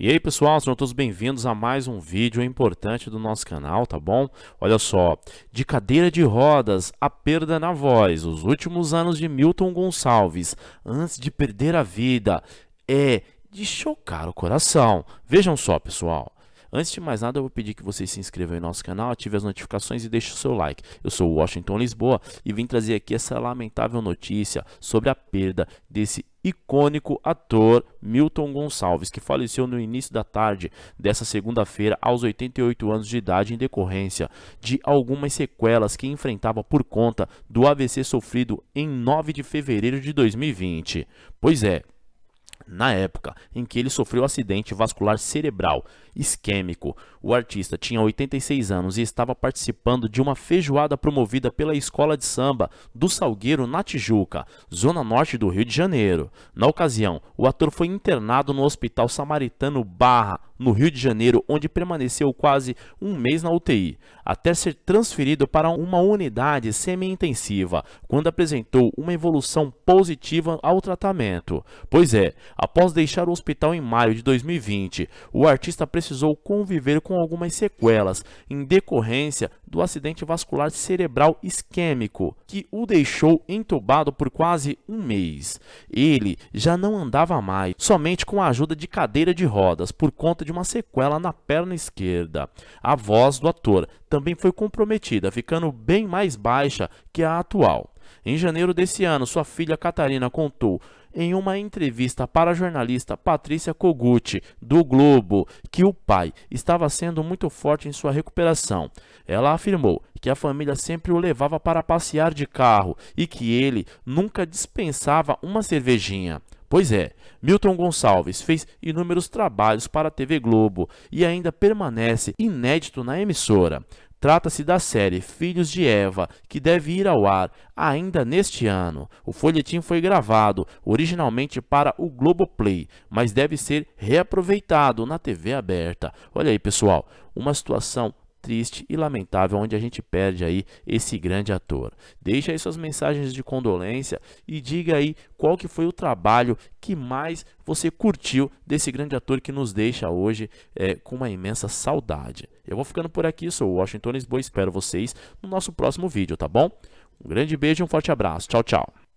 E aí pessoal, sejam todos bem-vindos a mais um vídeo importante do nosso canal, tá bom? Olha só, de cadeira de rodas, a perda na voz, os últimos anos de Milton Gonçalves, antes de perder a vida, é de chocar o coração. Vejam só pessoal, Antes de mais nada, eu vou pedir que vocês se inscrevam no nosso canal, ative as notificações e deixe o seu like. Eu sou o Washington Lisboa e vim trazer aqui essa lamentável notícia sobre a perda desse icônico ator Milton Gonçalves, que faleceu no início da tarde dessa segunda-feira aos 88 anos de idade em decorrência de algumas sequelas que enfrentava por conta do AVC sofrido em 9 de fevereiro de 2020. Pois é, na época em que ele sofreu acidente vascular cerebral isquêmico. O artista tinha 86 anos e estava participando de uma feijoada promovida pela Escola de Samba do Salgueiro na Tijuca, zona norte do Rio de Janeiro. Na ocasião, o ator foi internado no Hospital Samaritano Barra no Rio de Janeiro, onde permaneceu quase um mês na UTI, até ser transferido para uma unidade semi-intensiva, quando apresentou uma evolução positiva ao tratamento. Pois é, após deixar o hospital em maio de 2020, o artista precisou conviver com algumas sequelas em decorrência do acidente vascular cerebral isquêmico, que o deixou entubado por quase um mês. Ele já não andava mais, somente com a ajuda de cadeira de rodas, por conta de uma sequela na perna esquerda. A voz do ator também foi comprometida, ficando bem mais baixa que a atual. Em janeiro desse ano, sua filha Catarina contou em uma entrevista para a jornalista Patrícia Kogut, do Globo, que o pai estava sendo muito forte em sua recuperação. Ela afirmou que a família sempre o levava para passear de carro e que ele nunca dispensava uma cervejinha. Pois é, Milton Gonçalves fez inúmeros trabalhos para a TV Globo e ainda permanece inédito na emissora. Trata-se da série Filhos de Eva, que deve ir ao ar ainda neste ano. O folhetim foi gravado originalmente para o Globoplay, mas deve ser reaproveitado na TV aberta. Olha aí, pessoal, uma situação triste e lamentável onde a gente perde aí esse grande ator. Deixe aí suas mensagens de condolência e diga aí qual que foi o trabalho que mais você curtiu desse grande ator que nos deixa hoje é, com uma imensa saudade. Eu vou ficando por aqui, sou o Washington Lisboa, espero vocês no nosso próximo vídeo, tá bom? Um grande beijo e um forte abraço. Tchau, tchau.